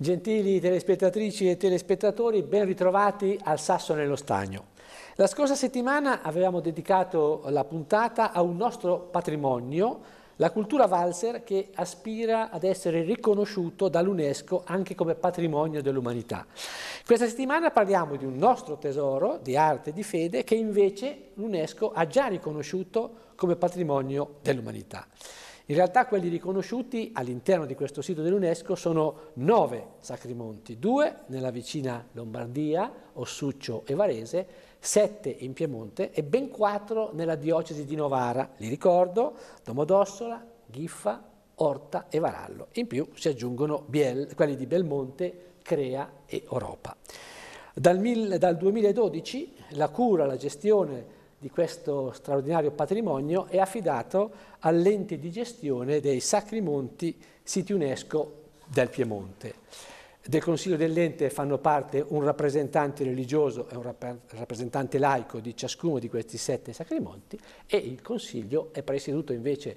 Gentili telespettatrici e telespettatori, ben ritrovati al Sasso nello Stagno. La scorsa settimana avevamo dedicato la puntata a un nostro patrimonio, la cultura valser, che aspira ad essere riconosciuto dall'UNESCO anche come patrimonio dell'umanità. Questa settimana parliamo di un nostro tesoro di arte e di fede che invece l'UNESCO ha già riconosciuto come patrimonio dell'umanità. In realtà quelli riconosciuti all'interno di questo sito dell'UNESCO sono nove monti, due nella vicina Lombardia, Ossuccio e Varese, sette in Piemonte e ben quattro nella diocesi di Novara, li ricordo, Domodossola, Ghiffa, Orta e Varallo. In più si aggiungono Biel, quelli di Belmonte, Crea e Europa. Dal, dal 2012 la cura, la gestione di questo straordinario patrimonio è affidato all'ente di gestione dei Sacri Monti Siti UNESCO del Piemonte. Del Consiglio dell'ente fanno parte un rappresentante religioso e un rappresentante laico di ciascuno di questi sette Sacri Monti e il Consiglio è presieduto invece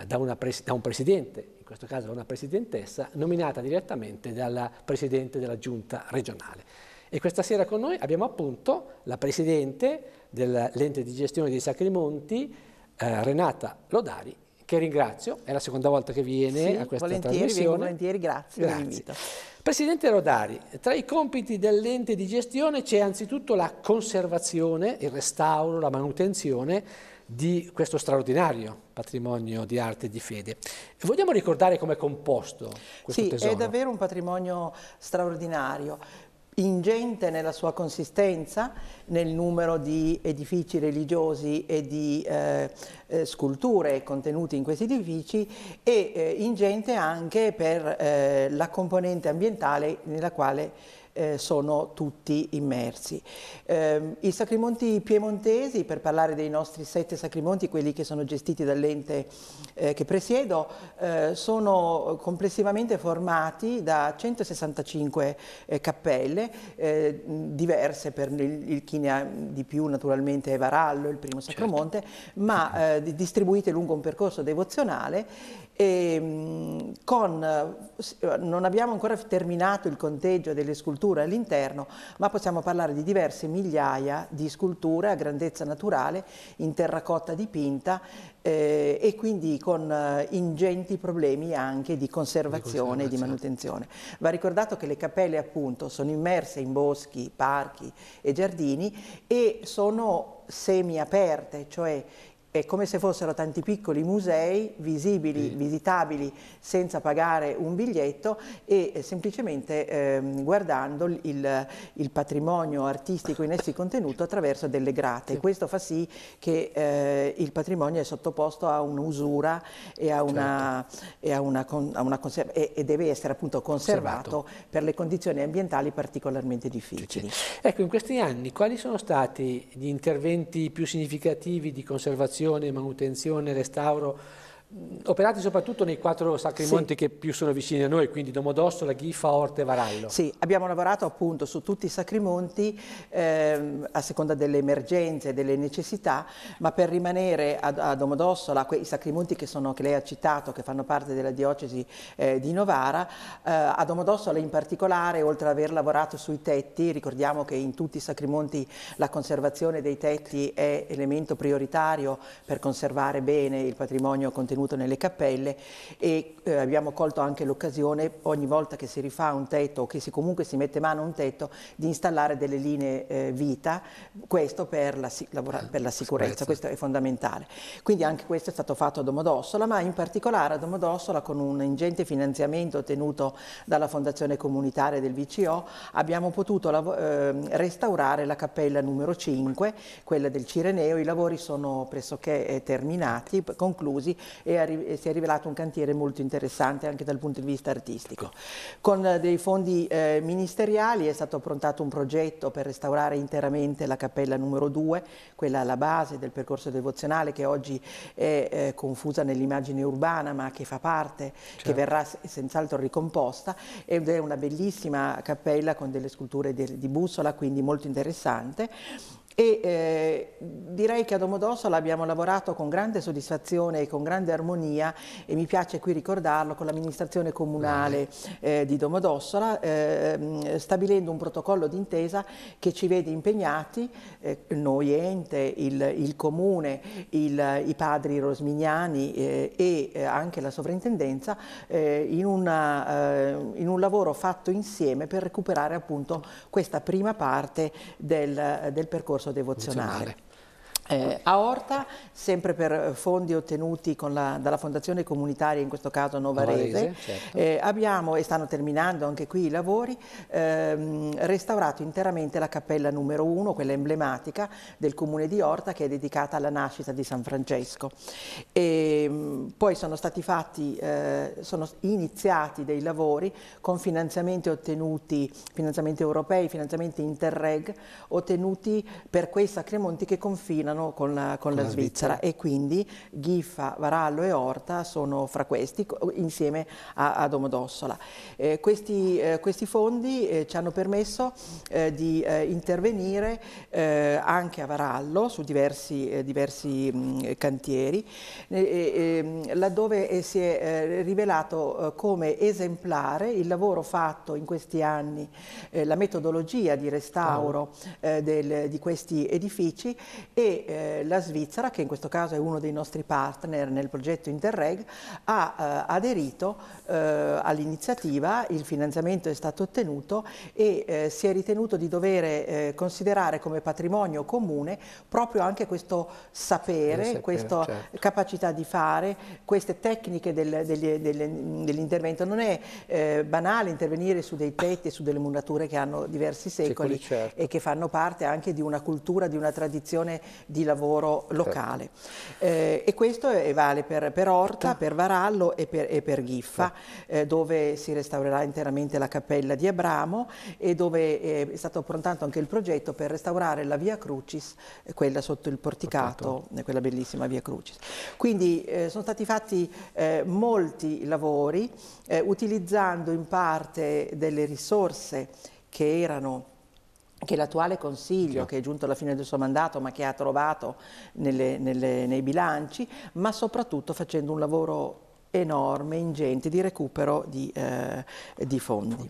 eh, da, pres da un presidente, in questo caso da una presidentessa, nominata direttamente dal Presidente della Giunta regionale. E questa sera con noi abbiamo appunto la presidente dell'ente di gestione dei Sacri Monti, eh, Renata Lodari, che ringrazio, è la seconda volta che viene sì, a questa volentieri, trasmissione. Volentieri, grazie, grazie. Presidente Rodari, tra i compiti dell'ente di gestione c'è anzitutto la conservazione, il restauro, la manutenzione di questo straordinario patrimonio di arte e di fede. Vogliamo ricordare come è composto questo sì, tesoro? Sì, è davvero un patrimonio straordinario ingente nella sua consistenza, nel numero di edifici religiosi e di eh, eh, sculture contenute in questi edifici e eh, ingente anche per eh, la componente ambientale nella quale eh, sono tutti immersi. Eh, I sacrimonti piemontesi, per parlare dei nostri sette sacrimonti, quelli che sono gestiti dall'ente eh, che presiedo, eh, sono complessivamente formati da 165 eh, cappelle, eh, diverse per il, chi ne ha di più naturalmente è Varallo, il primo certo. sacromonte, certo. ma distribuite lungo un percorso devozionale e, ehm, con, non abbiamo ancora terminato il conteggio delle sculture all'interno, ma possiamo parlare di diverse migliaia di sculture a grandezza naturale in terracotta dipinta eh, e quindi con eh, ingenti problemi anche di conservazione e di manutenzione. Va ricordato che le cappelle appunto sono immerse in boschi, parchi e giardini e sono semi aperte, cioè è come se fossero tanti piccoli musei visibili, sì. visitabili senza pagare un biglietto e eh, semplicemente ehm, guardando il, il, patrimonio artistico in essi contenuto attraverso delle grate. Sì. Questo fa sì che eh, il patrimonio è sottoposto a un'usura e, a una, certo. e, a una, a una e, e deve essere appunto conservato, conservato, per le condizioni ambientali particolarmente difficili. Sì, ecco, in questi anni quali sono stati gli interventi più significativi di conservazione manutenzione, manutenzione, restauro operati soprattutto nei quattro sacri sì. monti che più sono vicini a noi, quindi Domodossola, Ghifa, Orte e Varallo. Sì, abbiamo lavorato appunto su tutti i sacri monti ehm, a seconda delle emergenze, delle necessità, ma per rimanere a, a Domodossola, quei sacri monti che, sono, che, lei ha citato, che fanno parte della diocesi eh, di Novara, eh, a Domodossola in particolare, oltre ad aver lavorato sui tetti, ricordiamo che in tutti i sacri monti la conservazione dei tetti è elemento prioritario per conservare bene il patrimonio contenuto tenuto nelle cappelle e eh, abbiamo colto anche l'occasione ogni volta che si rifà un tetto o che si, comunque si mette mano a un tetto di installare delle linee eh, vita, questo per la, la, per la sicurezza, Sprezza. questo è fondamentale. Quindi anche questo è stato fatto a Domodossola, ma in particolare a Domodossola con un ingente finanziamento ottenuto dalla Fondazione Comunitaria del VCO abbiamo potuto eh, restaurare la cappella numero 5, quella del Cireneo, i lavori sono pressoché eh, terminati, conclusi e, si è rivelato un cantiere molto interessante anche dal punto di vista artistico. Con eh, dei fondi eh, ministeriali è stato approntato un progetto per restaurare interamente la cappella numero 2, quella alla base del percorso devozionale che oggi è eh, confusa nell'immagine urbana ma che fa parte, certo. che verrà senz'altro ricomposta ed è una bellissima cappella con delle sculture di, di bussola, quindi molto interessante e eh, direi che a Domodossola abbiamo lavorato con grande soddisfazione e con grande armonia e mi piace qui ricordarlo con l'amministrazione comunale eh, di Domodossola eh, stabilendo un protocollo d'intesa che ci vede impegnati eh, noi ente, il, il comune, il, i padri rosmignani eh, e eh, anche la sovrintendenza in, una, in, un lavoro fatto insieme per recuperare appunto questa prima parte del, del percorso devozionale. devozionale. Eh, Orta, sempre per fondi ottenuti la, dalla Fondazione Comunitaria, in questo caso Novarese, Novarese certo. eh, abbiamo, e stanno terminando anche qui i lavori, ehm, restaurato interamente la cappella numero 1, quella emblematica del comune di Orta che è dedicata alla nascita di San Francesco. E, ehm, poi sono stati fatti, eh, sono iniziati dei lavori con finanziamenti ottenuti, finanziamenti europei, finanziamenti interreg, ottenuti per quei sacremonti che confinano confidano con la, con con la Svizzera. Svizzera. e quindi Giffa, Varallo e Orta sono fra questi insieme a, a Domodossola. Eh, questi, eh, questi, fondi eh, ci hanno permesso eh, di eh, intervenire eh, anche a Varallo su diversi, diversi mh, mm, cantieri ehm, laddove si è rivelato come esemplare il lavoro fatto in questi anni, la metodologia di restauro oh. del, di questi edifici e eh, la Svizzera, che in questo caso è uno dei nostri partner nel progetto Interreg, ha eh, aderito eh, all'iniziativa, il finanziamento è stato ottenuto e eh, si è ritenuto di dover eh, considerare come patrimonio comune proprio anche questo sapere, sapere questa certo. capacità di fare, queste tecniche del, dell'intervento. non è eh, banale intervenire su dei tetti e su delle murature che hanno diversi secoli, secoli certo. e che fanno parte anche di una cultura, di una tradizione di lavoro certo. locale. Eh, e questo vale per, per Orta, certo. per Varallo e per, e per Ghiffa, certo. eh, dove si restaurerà interamente la cappella di Abramo e dove eh, è stato approntato anche il progetto per restaurare la via Crucis, eh, quella sotto il porticato, quella bellissima via Crucis. Quindi eh, sono stati fatti eh, molti lavori utilizzando in parte delle risorse che erano che l'attuale Consiglio, che è giunto alla fine del suo mandato, ma che ha trovato nelle, nelle, nei bilanci, ma soprattutto facendo un lavoro enorme, ingente di recupero di, eh, di fondi.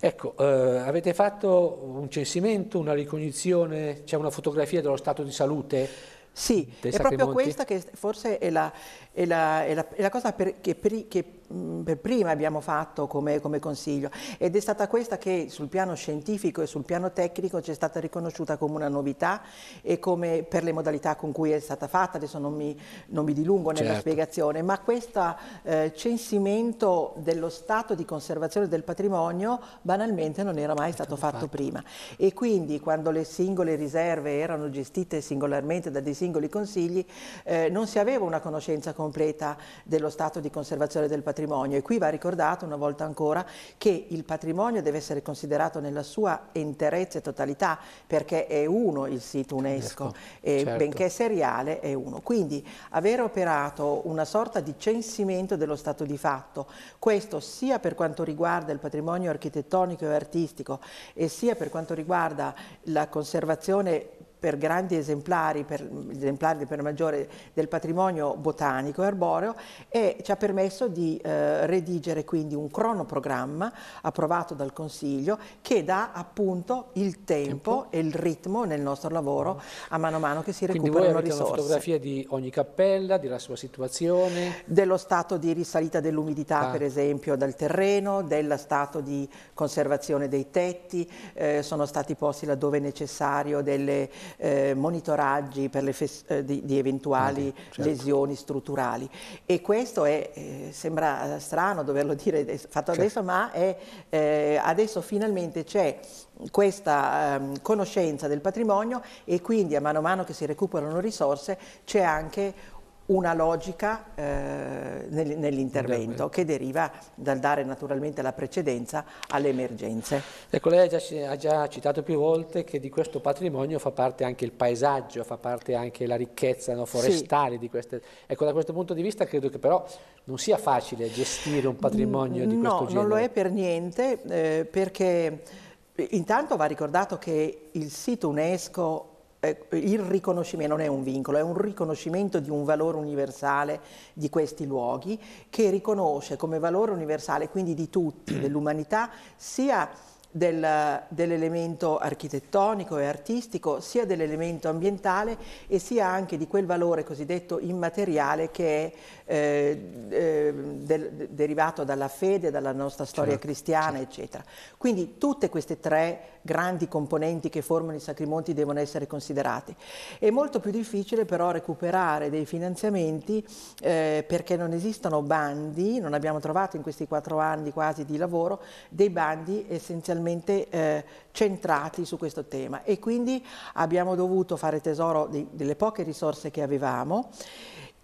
Ecco, eh, avete fatto un censimento, una ricognizione, c'è una fotografia dello stato di salute? Sì, è proprio questa che forse è la, è la, è la, è la cosa per, che, per, che mm, per prima abbiamo fatto come, come, consiglio ed è stata questa che sul piano scientifico e sul piano tecnico ci è stata riconosciuta come una novità e come per le modalità con cui è stata fatta, adesso non mi, non mi dilungo nella certo. spiegazione, ma questo eh, censimento dello stato di conservazione del patrimonio banalmente non era mai stato fatto, fatto prima e quindi quando le singole riserve erano gestite singolarmente da dei singoli consigli eh, non si aveva una conoscenza con completa dello stato di conservazione del patrimonio e qui va ricordato una volta ancora che il patrimonio deve essere considerato nella sua interezza e totalità perché è uno il sito UNESCO, e certo. benché seriale è uno. Quindi aver operato una sorta di censimento dello stato di fatto, questo sia per quanto riguarda il patrimonio architettonico e artistico e sia per quanto riguarda la conservazione per grandi esemplari, per esemplari del maggiore del patrimonio botanico e arboreo e ci ha permesso di eh, redigere quindi un cronoprogramma approvato dal Consiglio che dà appunto il tempo, tempo. e il ritmo nel nostro lavoro a mano a mano che si recuperano risorse. Quindi voi una fotografia di ogni cappella, della sua situazione? Dello stato di risalita dell'umidità ah. per esempio dal terreno, dello stato di conservazione dei tetti, eh, sono stati posti laddove è necessario delle eh, monitoraggi le eh, di, di, eventuali ah, certo. lesioni strutturali. E questo è, eh, sembra eh, strano doverlo dire fatto certo. adesso, ma è, eh, adesso finalmente c'è questa ehm, conoscenza del patrimonio e quindi a mano a mano che si recuperano risorse c'è anche una logica eh, nell'intervento che deriva dal dare naturalmente la precedenza alle emergenze. Ecco, lei ha già, ha già, citato più volte che di questo patrimonio fa parte anche il paesaggio, fa parte anche la ricchezza no, forestale sì. di queste... Ecco, da questo punto di vista credo che però non sia facile gestire un patrimonio di no, mm, questo genere. No, non lo è per niente eh, perché intanto va ricordato che il sito UNESCO eh, il riconoscimento non è un vincolo, è un riconoscimento di un valore universale di questi luoghi che riconosce come valore universale quindi di tutti, dell'umanità, sia del, dell'elemento architettonico e artistico, sia dell'elemento ambientale e sia anche di quel valore cosiddetto immateriale che è eh, eh, del, derivato dalla fede, dalla nostra storia certo, cristiana, certo. eccetera. Quindi tutte queste tre grandi componenti che formano i Sacrimonti devono essere considerate. È molto più difficile però recuperare dei finanziamenti eh, perché non esistono bandi, non abbiamo trovato in questi quattro anni quasi di lavoro dei bandi essenzialmente totalmente eh, centrati su questo tema e quindi abbiamo dovuto fare tesoro di, delle poche risorse che avevamo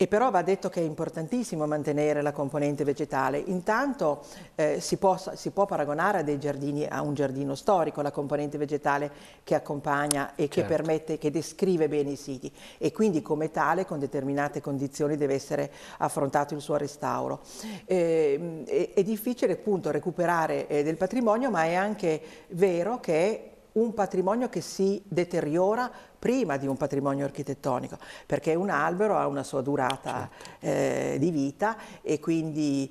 che però va detto che è importantissimo mantenere la componente vegetale. Intanto eh, si, può, si, può, paragonare a, giardini, a un giardino storico, la componente vegetale che accompagna e certo. che permette, che descrive bene i siti e quindi come tale con determinate condizioni deve essere affrontato il suo restauro. Eh, è, è, difficile appunto recuperare eh, del patrimonio ma è anche vero che un patrimonio che si deteriora prima di un patrimonio architettonico, perché un albero ha una sua durata certo. eh, di vita e quindi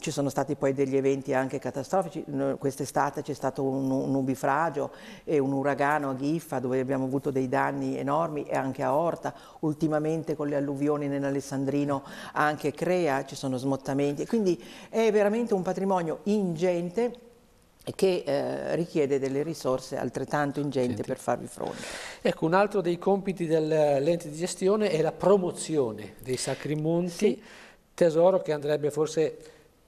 ci sono stati poi degli eventi anche catastrofici, quest'estate c'è stato un, un, ubifragio e un uragano a Giffa dove abbiamo avuto dei danni enormi e anche a Orta, ultimamente con le alluvioni nell'Alessandrino anche a Crea ci sono smottamenti, quindi è veramente un patrimonio ingente che eh, richiede delle risorse altrettanto ingenti per farvi fronte. Ecco, un altro dei compiti dell'ente eh, di gestione è la promozione dei Sacri Monti, sì. tesoro che andrebbe forse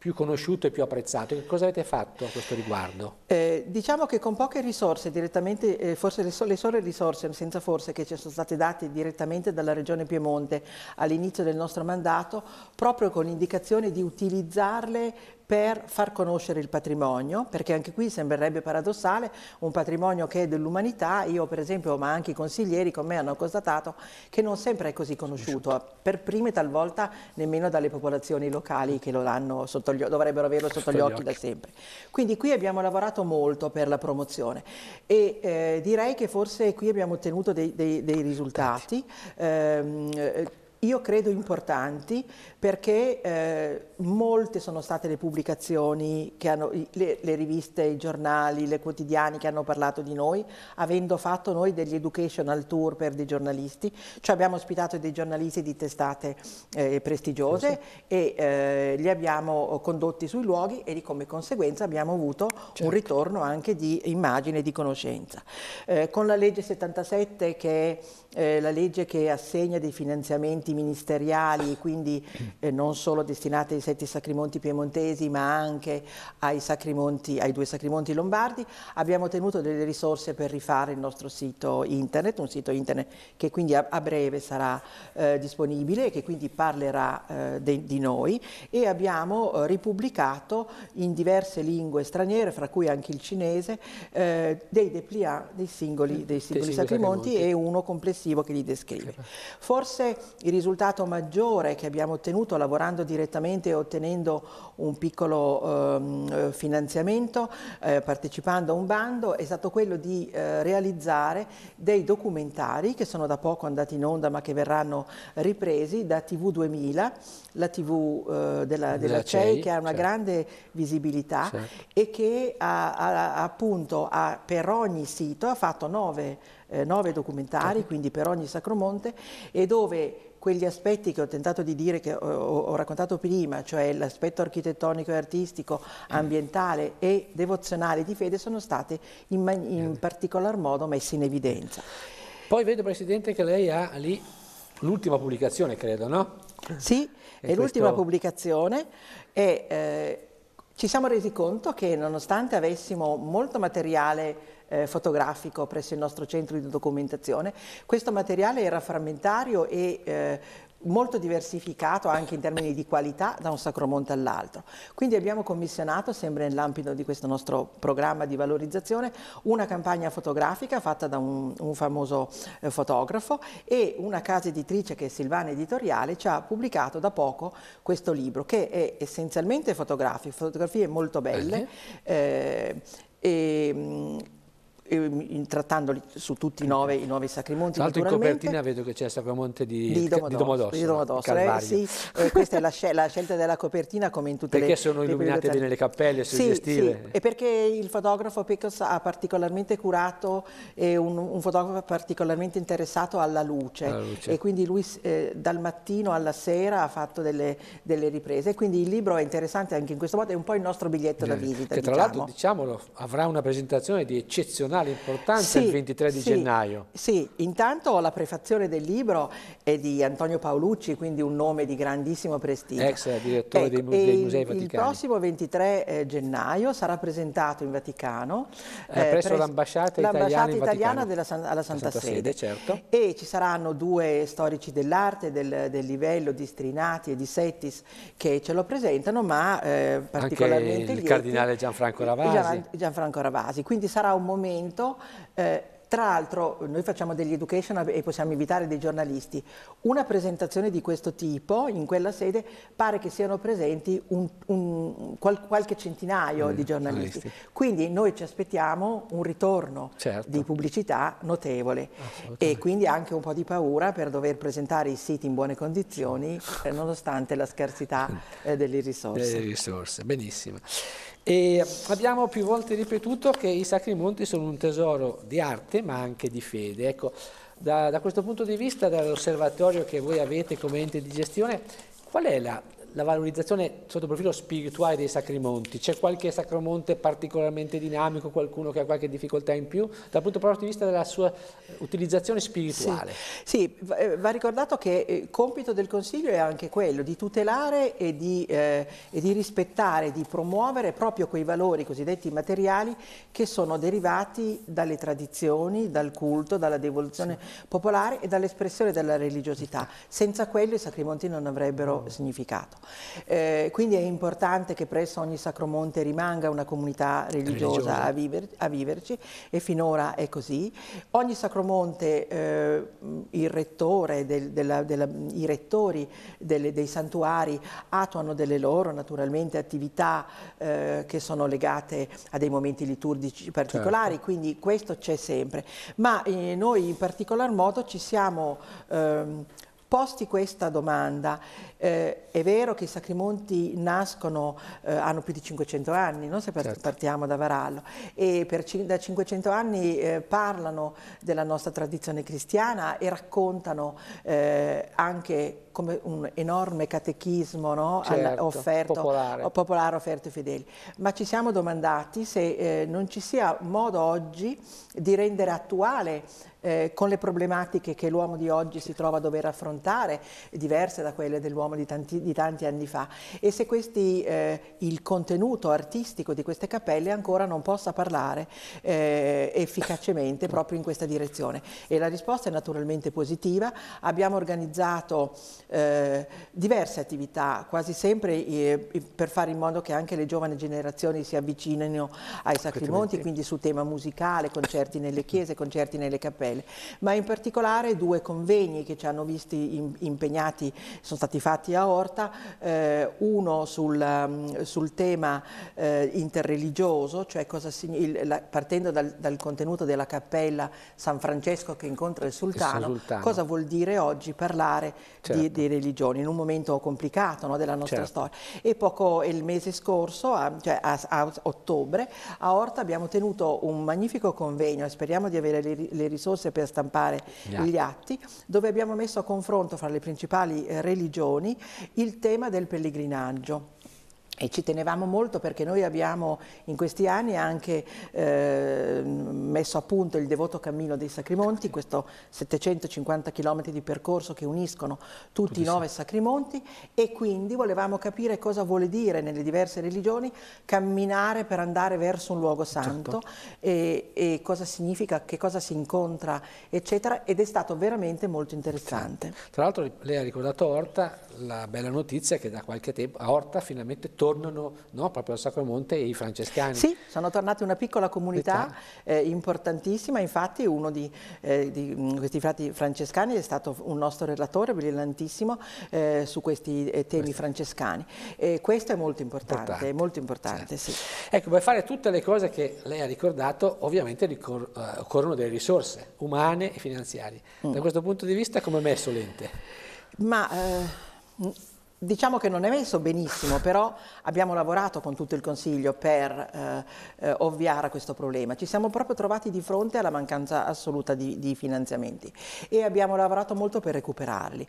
più conosciuto e più apprezzato. Che cosa avete fatto a questo riguardo? Eh, diciamo che con poche risorse, direttamente, eh, forse le, so le, sole risorse, senza forse, che ci sono state date direttamente dalla Regione Piemonte all'inizio del nostro mandato, proprio con l'indicazione di utilizzarle per far conoscere il patrimonio, perché anche qui sembrerebbe paradossale, un patrimonio che è dell'umanità, io per esempio, ma anche i consiglieri con me hanno constatato che non sempre è così conosciuto, per prime talvolta nemmeno dalle popolazioni locali che lo hanno sotto gli, dovrebbero averlo sotto, sotto gli, gli occhi, occhi da sempre. Quindi qui abbiamo lavorato molto per la promozione e eh, direi che forse qui abbiamo ottenuto dei, dei, dei risultati. Ehm, eh, io credo importanti perché eh, molte sono state le pubblicazioni, hanno, le, le, riviste, i giornali, le quotidiani che hanno parlato di noi, avendo fatto noi degli educational tour per dei giornalisti, cioè abbiamo ospitato dei giornalisti di testate eh, prestigiose certo. e eh, li abbiamo eh, condotti sui luoghi e di come conseguenza abbiamo avuto certo. un ritorno anche di immagine e di conoscenza. Eh, con la legge 77 che è eh, la legge che assegna dei finanziamenti ministeriali, quindi eh, non solo destinati ai sette sacrimonti piemontesi, ma anche ai, sacrimonti, ai due sacrimonti lombardi, abbiamo ottenuto delle risorse per rifare il nostro sito internet, un sito internet che quindi a, a breve sarà eh, disponibile e che quindi parlerà eh, de, di noi e abbiamo eh, ripubblicato in diverse lingue straniere, fra cui anche il cinese, eh, dei dépliant dei singoli, dei singoli sacrimonti, sacrimonti e uno complessivo complessivo che li descrive. Forse il risultato maggiore che abbiamo ottenuto lavorando direttamente e ottenendo un piccolo eh, finanziamento, eh, partecipando a un bando, è stato quello di eh, realizzare dei documentari che sono da poco andati in onda ma che verranno ripresi da TV 2000, la TV eh, della, della CEI che ha una certo. grande visibilità certo. e che ha, ha, appunto ha, per ogni sito ha fatto nove eh, nove documentari, quindi per ogni Sacromonte, e dove quegli aspetti che ho tentato di dire, che ho, ho raccontato prima, cioè l'aspetto architettonico e artistico, ambientale e devozionale di fede, sono stati in, in particolar modo messi in evidenza. Poi vedo, Presidente, che lei ha lì l'ultima pubblicazione, credo, no? Sì, è, questo... l'ultima pubblicazione e eh, ci siamo resi conto che nonostante avessimo molto materiale eh, fotografico presso il nostro centro di documentazione. Questo materiale era frammentario e eh, molto diversificato anche in termini di qualità da un Sacromonte all'altro. Quindi abbiamo commissionato, sempre nell'ambito di questo nostro programma di valorizzazione, una campagna fotografica fatta da un, un famoso eh, fotografo e una casa editrice che è Silvana Editoriale ci ha pubblicato da poco questo libro che è essenzialmente fotografico, fotografie molto belle. Eh, eh e, mm, Ehm, trattandoli su tutti i nove, i nove Sacrimonti. Tra l'altro in copertina vedo che c'è il Sacramonte di, di Domodossola. Di Domodossola, eh, sì. eh, questa è la, scel la, scelta della copertina come in tutte perché le... Perché sono illuminate bene le cappelle, suggestive. Sì, sì, e perché il fotografo Pickles ha particolarmente curato, è un, un fotografo particolarmente interessato alla luce, alla luce. e quindi lui eh, dal mattino alla sera ha fatto delle, delle, riprese, quindi il libro è interessante anche in questo modo, è un po' il nostro biglietto da visita. Che tra diciamo. l'altro, diciamolo, avrà una presentazione di eccezionale internazionale importante sì, il 23 di sì, gennaio. Sì, intanto la prefazione del libro è di Antonio Paolucci, quindi un nome di grandissimo prestigio. Ex direttore ecco, dei, mu dei, Musei Vaticani. Il prossimo 23 eh, gennaio sarà presentato in Vaticano. Eh, presso eh, pres l'ambasciata italiana, italiana della San alla Santa, Santa Sede. Sede certo. E ci saranno due storici dell'arte, del, del, livello di Strinati e di Settis che ce lo presentano, ma eh, particolarmente Anche il lieti, cardinale Gianfranco Ravasi. Gianfranco Ravasi, quindi sarà un momento momento eh, tra l'altro noi facciamo degli education e possiamo invitare dei giornalisti. Una presentazione di questo tipo in quella sede pare che siano presenti un, un, qual, qualche centinaio mm, di giornalisti. giornalisti. Quindi noi ci aspettiamo un ritorno certo. di pubblicità notevole e quindi anche un po' di paura per dover presentare i siti in buone condizioni eh, nonostante la scarsità eh, delle risorse. Delle risorse, benissimo. E abbiamo più volte ripetuto che i Sacri Monti sono un tesoro di arte ma anche di fede. Ecco, da, da questo punto di vista, dall'osservatorio che voi avete come ente di gestione, qual è la la valorizzazione sotto profilo spirituale dei sacrimonti, c'è qualche sacromonte particolarmente dinamico, qualcuno che ha qualche difficoltà in più, dal punto di vista della sua eh, utilizzazione spirituale? Sì, sì va eh, ricordato che eh, il compito del Consiglio è anche quello di tutelare e di, eh, e di rispettare, di promuovere proprio quei valori cosiddetti materiali che sono derivati dalle tradizioni, dal culto, dalla devoluzione sì. popolare e dall'espressione della religiosità. Senza quello i sacrimonti non avrebbero mm. significato. Eh, quindi è importante che presso ogni sacromonte rimanga una comunità religiosa, religiosa. A, viver, a, viverci e finora è così. Ogni sacromonte, eh, del, della, della, i rettori delle, dei santuari attuano delle loro naturalmente attività eh, che sono legate a dei momenti liturgici particolari, certo. quindi questo c'è sempre. Ma eh, noi in particolar modo ci siamo... Ehm, Posti questa domanda, eh, è vero che i Sacrimonti nascono, eh, hanno più di 500 anni, no? se certo. partiamo da Varallo, e per, da 500 anni eh, parlano della nostra tradizione cristiana e raccontano eh, anche come un enorme catechismo no? certo, offerto, popolare. popolare. offerto ai fedeli, ma ci siamo domandati se eh, non ci sia modo oggi di rendere attuale eh, con le problematiche che l'uomo di oggi si trova a dover affrontare, diverse da quelle dell'uomo di, di, tanti anni fa, e se questi, eh, il contenuto artistico di queste cappelle ancora non possa parlare eh, efficacemente proprio in questa direzione. E la risposta è naturalmente positiva. Abbiamo organizzato eh, diverse attività, quasi sempre eh, per fare in modo che anche le giovani generazioni si avvicinino ai Sacrimonti, quindi su tema musicale, concerti nelle chiese, concerti nelle cappelle, ma in particolare due convegni che ci hanno visti in, impegnati, sono stati fatti a Orta, eh, uno sul, um, sul tema eh, interreligioso, cioè il, la, partendo dal, dal, contenuto della cappella San Francesco che incontra il sultano, il sultano, cosa vuol dire oggi parlare certo. di, di di religioni in un momento complicato no, della nostra certo. storia. E poco il mese scorso, a, cioè a, a, ottobre, a Orta abbiamo tenuto un magnifico convegno e speriamo di avere le, le risorse per stampare yeah. gli atti, dove abbiamo messo a confronto fra le principali eh, religioni il tema del pellegrinaggio. E ci tenevamo molto perché noi abbiamo in questi anni anche eh, messo a punto il devoto cammino dei Sacrimonti, questo 750 km di percorso che uniscono tutti, tutti i nove Sacrimonti e quindi volevamo capire cosa vuole dire nelle diverse religioni camminare per andare verso un luogo santo certo. e, e, cosa significa, che cosa si incontra eccetera ed è stato veramente molto interessante. Tra l'altro lei ha ricordato Orta la bella notizia è che da qualche tempo Orta finalmente torna ritornano no, proprio al Sacromonte i francescani. Sì, sono tornati una piccola comunità eh, importantissima, infatti uno di, eh, di, mm, questi frati francescani è stato un nostro relatore brillantissimo eh, su questi eh, temi francescani e questo è molto importante, importante. È molto importante certo. sì. Ecco, per fare tutte le cose che lei ha ricordato ovviamente ricor eh, occorrono delle risorse umane e finanziarie. Mm. Da questo punto di vista come è messo l'ente? Ma... Eh, Diciamo che non è messo benissimo, però abbiamo lavorato con tutto il Consiglio per eh, eh, ovviare a questo problema. Ci siamo proprio trovati di fronte alla mancanza assoluta di, di, finanziamenti e abbiamo lavorato molto per recuperarli.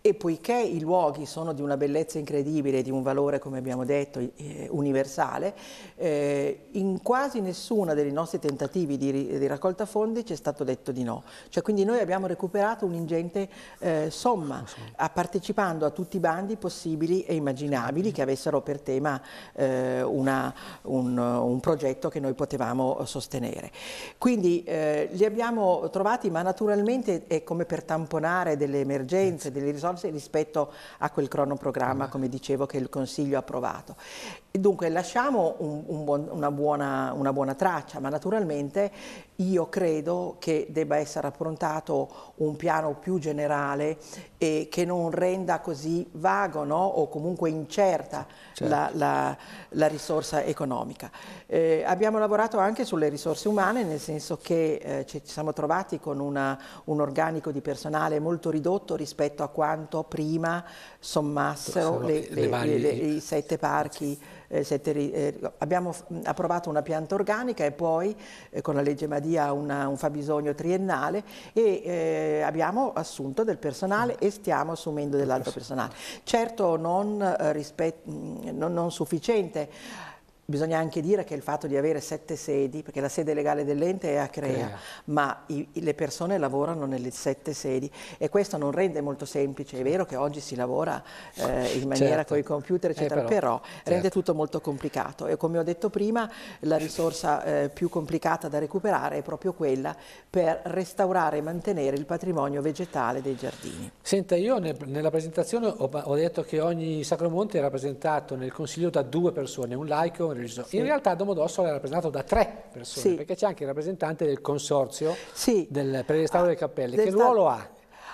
E poiché i luoghi sono di una bellezza incredibile, di un valore, come abbiamo detto, eh, universale, eh, in quasi nessuna dei nostri tentativi di, di raccolta fondi ci è stato detto di no. Cioè, quindi noi abbiamo recuperato un'ingente eh, somma, partecipando a tutti i bandi possibili e immaginabili che avessero per tema eh, una, un, un, progetto che noi potevamo sostenere. Quindi eh, li abbiamo trovati, ma naturalmente è come per tamponare delle emergenze, delle risorse rispetto a quel cronoprogramma, come dicevo, che il Consiglio ha approvato. Dunque lasciamo un, un buon, una, buona, una buona traccia, ma naturalmente io credo che debba essere approntato un piano più generale e che non renda così vago scarso no? o comunque incerta certo. la, la, la, risorsa economica. Eh, abbiamo lavorato anche sulle risorse umane, nel senso che eh, ci, ci, siamo trovati con una, un organico di personale molto ridotto rispetto a quanto prima sommassero le, le, le, i sette parchi eh, sette, eh, abbiamo approvato una pianta organica e poi eh, con la legge Madia una, un fabbisogno triennale e eh, abbiamo assunto del personale e stiamo assumendo dell'altro personale. Certo non, eh, rispetto, non, non sufficiente Bisogna anche dire che il fatto di avere sette sedi, perché la sede legale dell'ente è a Crea, Crea. ma i, le persone lavorano nelle sette sedi e questo non rende molto semplice. È vero che oggi si lavora eh, in certo. maniera certo. con i computer, eh, eccetera, eh, però, però certo. rende tutto molto complicato. E come ho detto prima, la risorsa eh, più complicata da recuperare è proprio quella per restaurare e mantenere il patrimonio vegetale dei giardini. Senta, io ne, nella presentazione ho, ho detto che ogni Sacromonte è rappresentato nel Consiglio da due persone, un laico Doris. Sì. In realtà Domodossola è rappresentato da tre persone, sì. perché c'è anche il rappresentante del consorzio sì. del, per il restauro ah, delle cappelle. Che ruolo ha?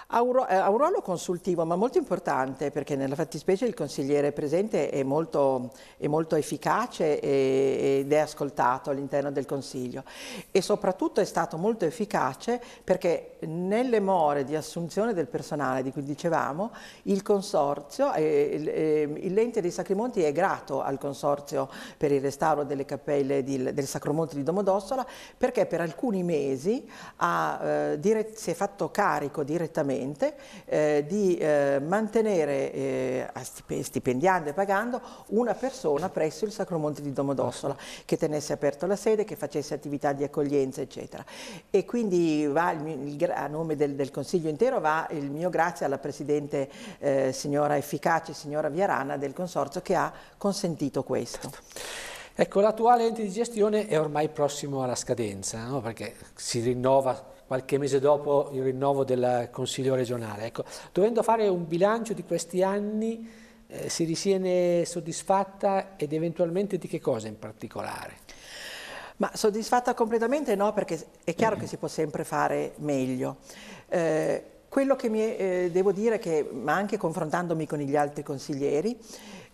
Ha eh, un, ha un, ruolo consultivo ma molto importante perché nella fattispecie il consigliere presente è molto, è molto efficace ed è ascoltato all'interno del Consiglio e soprattutto è stato molto efficace perché nelle more di assunzione del personale di cui dicevamo il consorzio, eh, ehm, l'ente dei Sacromonti è grato al consorzio per il restauro delle cappelle di, del Sacromonte di Domodossola perché per alcuni mesi ha, eh, dire- si è fatto carico direttamente attualmente, eh, di eh, mantenere eh, stipendiando e pagando una persona presso il Sacromonte di Domodossola che tenesse aperto la sede, che facesse attività di accoglienza eccetera. E quindi va il mio, il, a nome del, del, Consiglio intero va il mio grazie alla Presidente eh, signora Efficace, signora Viarana del Consorzio che ha consentito questo. Ecco, l'attuale ente di gestione è ormai prossimo alla scadenza, no? perché si rinnova qualche mese dopo il rinnovo del Consiglio regionale. Ecco, dovendo fare un bilancio di questi anni eh, si ritiene soddisfatta ed eventualmente di che cosa in particolare? Ma soddisfatta completamente no, perché è chiaro mm. che si può sempre fare meglio. Eh, quello che mi eh, devo dire che, ma anche confrontandomi con gli altri consiglieri,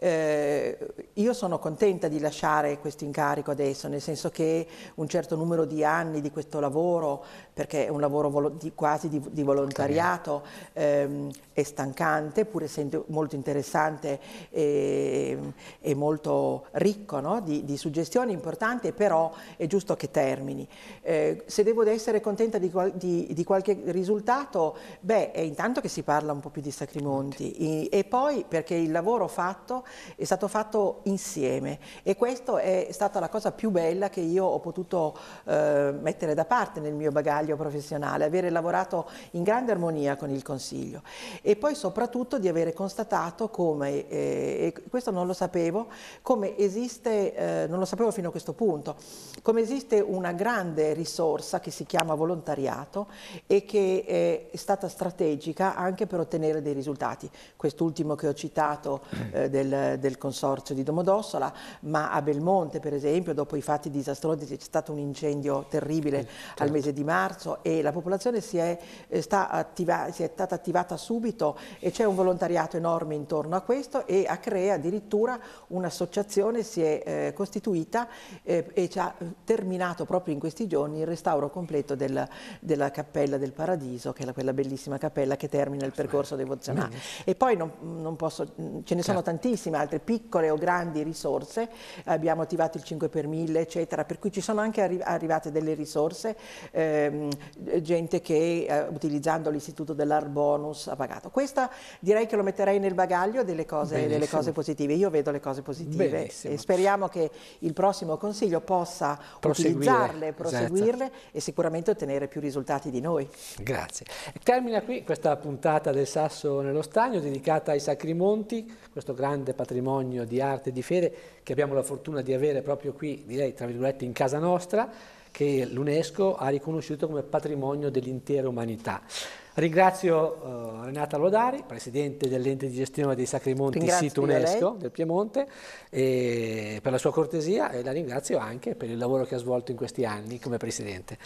eh, io sono contenta di lasciare questo incarico adesso, nel senso che un certo numero di anni di questo lavoro, perché è un lavoro di, quasi di, di volontariato, ehm, è stancante, pur essendo molto interessante e, e molto ricco no? di, di, suggestioni importanti, però è giusto che termini. Eh, se devo essere contenta di, di qualche risultato, beh, è intanto che si parla un po' più di Sacrimonti e, e poi perché il lavoro fatto è stato fatto insieme e questa è stata la cosa più bella che io ho potuto eh, mettere da parte nel mio bagaglio professionale, avere lavorato in grande armonia con il Consiglio e poi soprattutto di avere constatato come, eh, e questo non lo sapevo, come esiste, eh, non lo sapevo fino a questo punto, come esiste una grande risorsa che si chiama volontariato e che è stata strategica anche per ottenere dei risultati. Quest'ultimo che ho citato eh, del del Consorzio di Domodossola, ma a Belmonte per esempio dopo i fatti disastrosi c'è stato un incendio terribile certo. al mese di marzo e la popolazione si è, eh, attiva, si è stata attivata subito e c'è un volontariato enorme intorno a questo e a Crea addirittura un'associazione si è eh, costituita eh, e ci ha eh, terminato proprio in questi giorni il restauro completo del, della Cappella del Paradiso, che è la, quella bellissima cappella che termina il percorso devozionale. E poi non, non posso, ce ne sono certo. tantissimi tantissime altre piccole o grandi risorse, abbiamo attivato il 5 per 1000 eccetera, per cui ci sono anche arri arrivate delle risorse, ehm, gente che eh, utilizzando l'istituto dell'art bonus ha pagato. Questa direi che lo metterei nel bagaglio delle cose, delle cose positive, io vedo le cose positive Benissimo. e speriamo che il prossimo consiglio possa proseguire, utilizzarle, esatto. proseguirle esatto. e sicuramente ottenere più risultati di noi. Grazie. Termina qui questa puntata del Sasso nello Stagno dedicata ai Sacri Monti, questo grande patrimonio di arte e di fede che abbiamo la fortuna di avere proprio qui, direi tra virgolette, in casa nostra che l'UNESCO ha riconosciuto come patrimonio dell'intera umanità. Ringrazio uh, Renata Lodari, presidente dell'ente di gestione dei Sacri Monti ringrazio sito UNESCO del Piemonte, per la sua cortesia e la ringrazio anche per il lavoro che ha svolto in questi anni come presidente.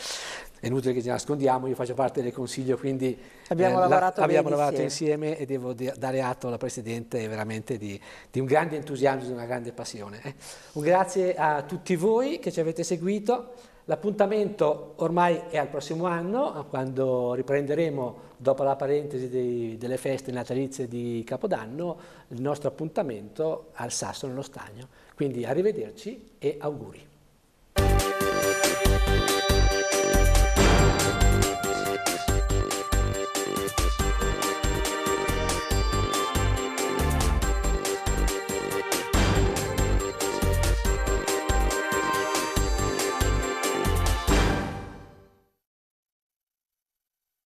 È inutile che ci nascondiamo, io faccio parte del consiglio, quindi abbiamo eh, lavorato, la, abbiamo lavorato insieme. e devo dare atto alla presidente veramente di, di un grande entusiasmo, di una grande passione. Eh. Un grazie a tutti voi che ci avete seguito. L'appuntamento ormai è al prossimo anno, quando riprenderemo, dopo la parentesi dei, delle feste natalizie di Capodanno, il nostro appuntamento al Sasso nello Stagno. Quindi arrivederci e auguri.